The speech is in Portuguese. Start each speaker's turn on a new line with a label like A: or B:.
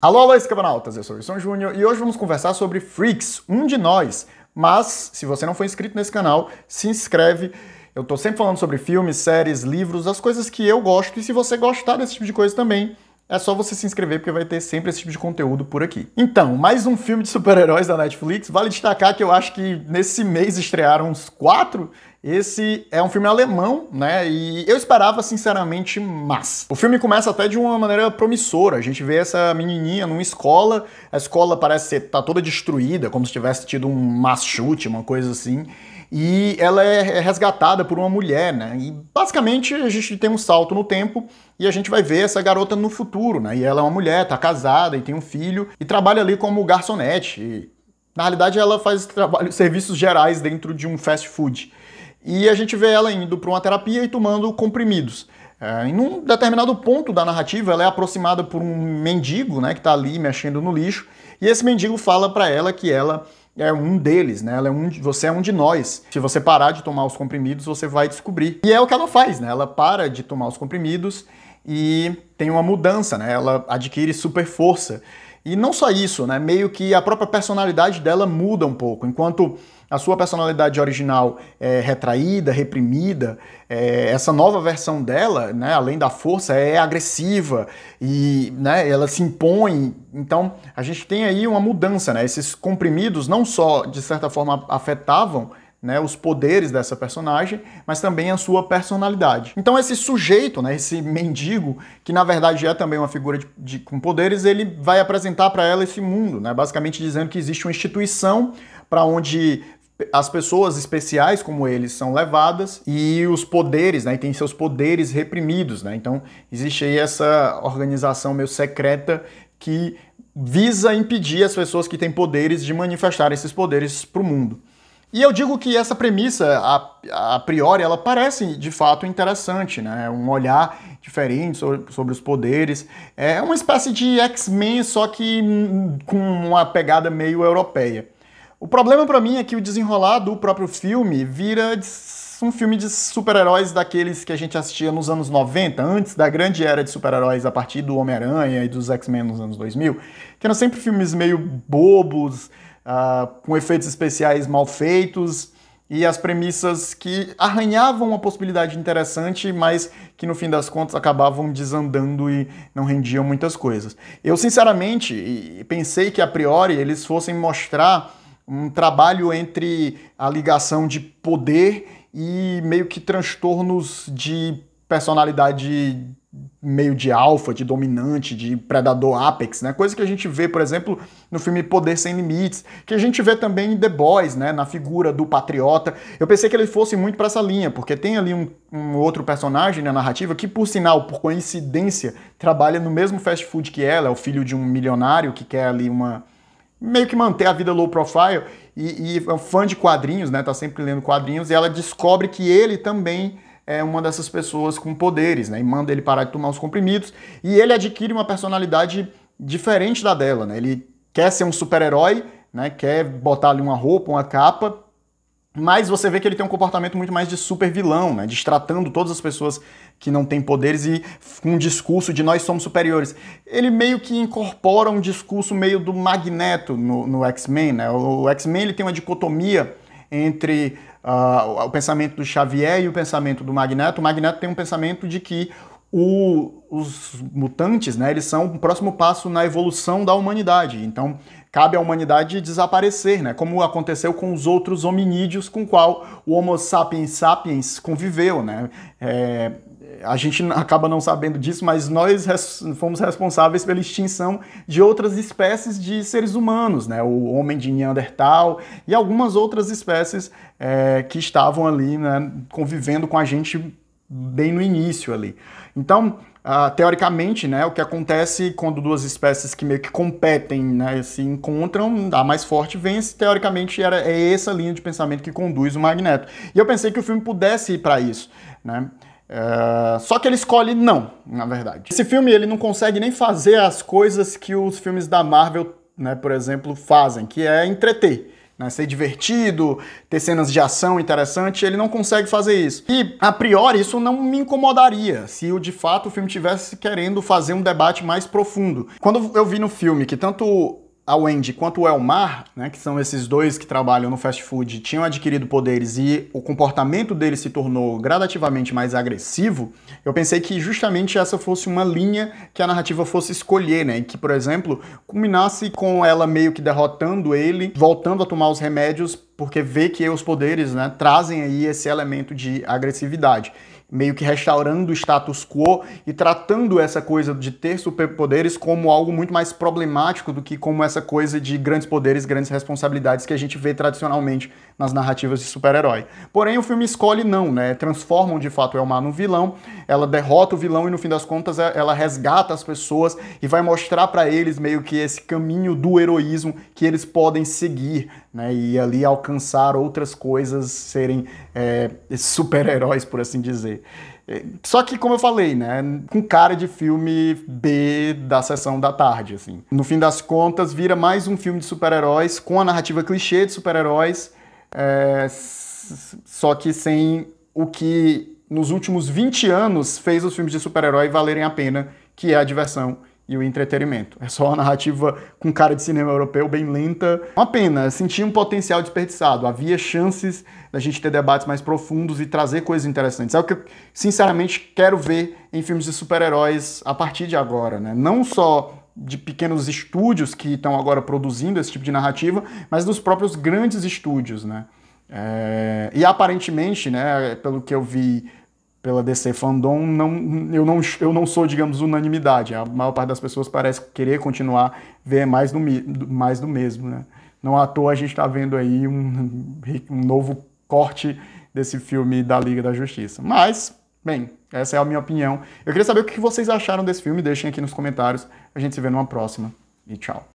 A: Alô, alô, escabanautas! Eu sou o Wilson Júnior e hoje vamos conversar sobre Freaks, um de nós. Mas, se você não for inscrito nesse canal, se inscreve. Eu tô sempre falando sobre filmes, séries, livros, as coisas que eu gosto. E se você gostar desse tipo de coisa também, é só você se inscrever porque vai ter sempre esse tipo de conteúdo por aqui. Então, mais um filme de super-heróis da Netflix. Vale destacar que eu acho que nesse mês estrearam uns quatro esse é um filme alemão, né? E eu esperava, sinceramente, mais. O filme começa até de uma maneira promissora. A gente vê essa menininha numa escola, a escola parece ser, tá toda destruída, como se tivesse tido um mass chute, uma coisa assim. E ela é, é resgatada por uma mulher, né? E basicamente a gente tem um salto no tempo e a gente vai ver essa garota no futuro, né? E ela é uma mulher, tá casada e tem um filho e trabalha ali como garçonete. E, na realidade, ela faz trabalho, serviços gerais dentro de um fast food e a gente vê ela indo para uma terapia e tomando comprimidos. É, em um determinado ponto da narrativa, ela é aproximada por um mendigo, né, que está ali mexendo no lixo, e esse mendigo fala para ela que ela é um deles, né? Ela é um, você é um de nós. Se você parar de tomar os comprimidos, você vai descobrir. E é o que ela faz, né? Ela para de tomar os comprimidos e tem uma mudança, né? Ela adquire super força. E não só isso, né? Meio que a própria personalidade dela muda um pouco. Enquanto a sua personalidade original é retraída, reprimida, é, essa nova versão dela, né, além da força, é agressiva e né, ela se impõe. Então a gente tem aí uma mudança, né? Esses comprimidos não só de certa forma afetavam né, os poderes dessa personagem, mas também a sua personalidade. Então esse sujeito, né, esse mendigo, que na verdade é também uma figura de, de, com poderes, ele vai apresentar para ela esse mundo, né, basicamente dizendo que existe uma instituição para onde as pessoas especiais como eles são levadas e os poderes, né, e tem seus poderes reprimidos, né? Então existe aí essa organização meio secreta que visa impedir as pessoas que têm poderes de manifestar esses poderes para o mundo. E eu digo que essa premissa, a, a priori, ela parece de fato interessante, né? Um olhar diferente sobre, sobre os poderes. É uma espécie de X-Men, só que com uma pegada meio europeia. O problema para mim é que o desenrolar do próprio filme vira um filme de super-heróis daqueles que a gente assistia nos anos 90, antes da grande era de super-heróis a partir do Homem-Aranha e dos X-Men nos anos 2000, que eram sempre filmes meio bobos, uh, com efeitos especiais mal feitos e as premissas que arranhavam uma possibilidade interessante, mas que no fim das contas acabavam desandando e não rendiam muitas coisas. Eu sinceramente pensei que a priori eles fossem mostrar um trabalho entre a ligação de poder e meio que transtornos de personalidade meio de alfa, de dominante, de predador apex, né? Coisa que a gente vê, por exemplo, no filme Poder Sem Limites, que a gente vê também em The Boys, né? Na figura do patriota. Eu pensei que ele fosse muito para essa linha, porque tem ali um, um, outro personagem né, na narrativa que, por sinal, por coincidência, trabalha no mesmo fast food que ela, é o filho de um milionário que quer ali uma meio que manter a vida low profile e, e é um fã de quadrinhos, né? Tá sempre lendo quadrinhos e ela descobre que ele também é uma dessas pessoas com poderes, né? E manda ele parar de tomar os comprimidos. E ele adquire uma personalidade diferente da dela, né? Ele quer ser um super-herói, né? Quer botar ali uma roupa, uma capa. Mas você vê que ele tem um comportamento muito mais de super vilão, né? Destratando todas as pessoas que não têm poderes e com um discurso de nós somos superiores. Ele meio que incorpora um discurso meio do Magneto no, no X-Men, né? O, o X-Men ele tem uma dicotomia entre uh, o pensamento do Xavier e o pensamento do Magneto, o Magneto tem um pensamento de que o, os mutantes, né, eles são o próximo passo na evolução da humanidade. Então, cabe à humanidade desaparecer, né, como aconteceu com os outros hominídeos com qual o Homo sapiens sapiens conviveu, né? É, a gente acaba não sabendo disso, mas nós res fomos responsáveis pela extinção de outras espécies de seres humanos, né? O homem de Neandertal e algumas outras espécies é, que estavam ali, né, convivendo com a gente bem no início ali. Então, uh, teoricamente, né, o que acontece quando duas espécies que meio que competem, né, se encontram, a mais forte vence, teoricamente era, é essa linha de pensamento que conduz o Magneto. E eu pensei que o filme pudesse ir para isso, né? É... Só que ele escolhe não, na verdade. Esse filme ele não consegue nem fazer as coisas que os filmes da Marvel, né, por exemplo, fazem, que é entreter. Né, ser divertido, ter cenas de ação interessante, ele não consegue fazer isso. E, a priori, isso não me incomodaria se eu, de fato o filme tivesse querendo fazer um debate mais profundo. Quando eu vi no filme que tanto a Wendy quanto o Elmar, né, que são esses dois que trabalham no fast food, tinham adquirido poderes e o comportamento deles se tornou gradativamente mais agressivo, eu pensei que justamente essa fosse uma linha que a narrativa fosse escolher, né, e que, por exemplo, culminasse com ela meio que derrotando ele, voltando a tomar os remédios, porque vê que os poderes, né, trazem aí esse elemento de agressividade meio que restaurando o status quo e tratando essa coisa de ter superpoderes como algo muito mais problemático do que como essa coisa de grandes poderes, grandes responsabilidades que a gente vê tradicionalmente nas narrativas de super-herói. Porém, o filme escolhe não, né? Transformam de fato Elmar no vilão, ela derrota o vilão e no fim das contas é, ela resgata as pessoas e vai mostrar para eles meio que esse caminho do heroísmo que eles podem seguir, né, e ali alcançar outras coisas, serem é, super-heróis, por assim dizer. É, só que, como eu falei, né, com cara de filme B da sessão da tarde, assim. No fim das contas, vira mais um filme de super-heróis com a narrativa clichê de super-heróis, é, só que sem o que nos últimos 20 anos fez os filmes de super-herói valerem a pena, que é a diversão e o entretenimento. É só uma narrativa com cara de cinema europeu bem lenta. Uma pena, senti um potencial desperdiçado. Havia chances da gente ter debates mais profundos e trazer coisas interessantes. É o que eu, sinceramente, quero ver em filmes de super-heróis a partir de agora, né? Não só de pequenos estúdios que estão agora produzindo esse tipo de narrativa, mas dos próprios grandes estúdios, né? É... E aparentemente, né, pelo que eu vi pela DC Fandom, não, eu, não, eu não sou, digamos, unanimidade. A maior parte das pessoas parece querer continuar ver mais do, mais do mesmo. Né? Não à toa a gente está vendo aí um, um novo corte desse filme da Liga da Justiça. Mas, bem, essa é a minha opinião. Eu queria saber o que vocês acharam desse filme, deixem aqui nos comentários. A gente se vê numa próxima e tchau.